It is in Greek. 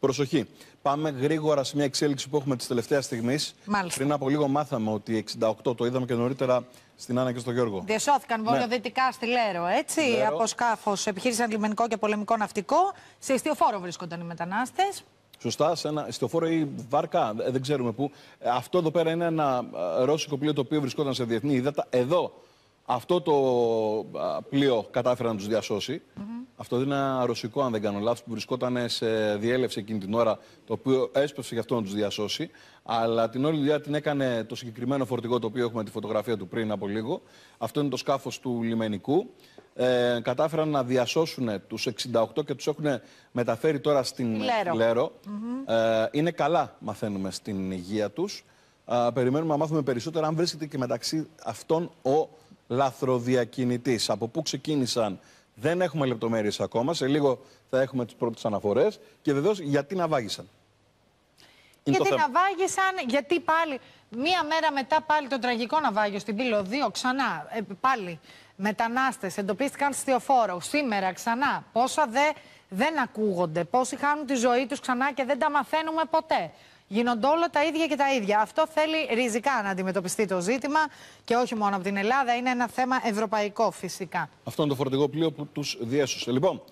Προσοχή. Πάμε γρήγορα σε μια εξέλιξη που έχουμε της τελευταίας στιγμής. Πριν από λίγο μάθαμε ότι 68, το είδαμε και νωρίτερα στην Άννα και στον Γιώργο. Διασώθηκαν βορειοδυτικά ναι. στη Λέρο, έτσι. Λέρο. Από σκάφος επιχείρησαν λιμενικό και πολεμικό ναυτικό. Σε εστιοφόρο βρίσκονταν οι μετανάστες. Σωστά, σε ένα εστιοφόρο ή βάρκα, ε, δεν ξέρουμε πού. Ε, αυτό εδώ πέρα είναι ένα ε, ρώσικο πλοίο το οποίο βρισκόταν σε διεθνή ύδατα. Εδώ αυτό το πλοίο κατάφερε να τους διασώσει. Αυτό είναι ένα ρωσικό, αν δεν κάνω λάθος, που βρισκόταν σε διέλευση εκείνη την ώρα, το οποίο έσπευσε γι' αυτό να τους διασώσει. Αλλά την όλη δουλειά την έκανε το συγκεκριμένο φορτηγό, το οποίο έχουμε τη φωτογραφία του πριν από λίγο. Αυτό είναι το σκάφος του λιμενικού. Ε, κατάφεραν να διασώσουν τους 68 και τους έχουν μεταφέρει τώρα στην Λέρο. ε, είναι καλά, μαθαίνουμε, στην υγεία τους. Ε, περιμένουμε να μάθουμε περισσότερα αν βρίσκεται και μεταξύ αυτών ο λαθροδιακινητής. Από πού ξεκίνησαν δεν έχουμε λεπτομέρειες ακόμα. Σε λίγο θα έχουμε τις πρώτες αναφορές. Και βεβαίως γιατί να βάγησαν. γιατί να γιατί πάλι μία μέρα μετά πάλι τον τραγικό ναυάγιο στην Πύλο δύο ξανά, ε, πάλι μετανάστες εντοπίστηκαν στη Οφόρο. Σήμερα ξανά, πόσα δε δεν ακούγονται. Πόσοι χάνουν τη ζωή τους ξανά και δεν τα μαθαίνουμε ποτέ. Γίνονται όλα τα ίδια και τα ίδια. Αυτό θέλει ριζικά να αντιμετωπιστεί το ζήτημα και όχι μόνο από την Ελλάδα. Είναι ένα θέμα ευρωπαϊκό φυσικά. Αυτό είναι το φορτηγό πλοίο που τους διέσωσε. Λοιπόν.